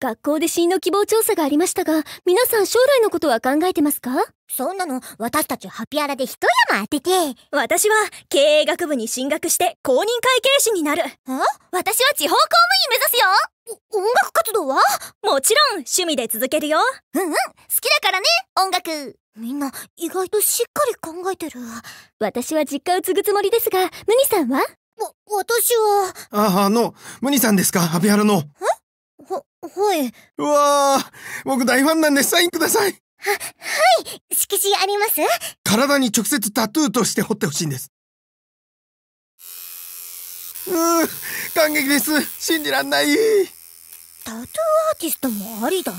学校で進路希望調査がありましたが、皆さん将来のことは考えてますかそんなの、私たちハピアラで一山当てて。私は、経営学部に進学して、公認会計士になる。え私は地方公務員目指すよ音楽活動はもちろん、趣味で続けるよ。うんうん、好きだからね、音楽。みんな、意外としっかり考えてる。私は実家を継ぐつもりですが、ムニさんはわ、私は。あ、あの、ムニさんですか、ハピアラの。えはい。うわあ、僕大ファンなんでサインください。は、はい、色紙あります体に直接タトゥーとして彫ってほしいんです。うー、感激です。信じらんない。タトゥーアーティストもありだな。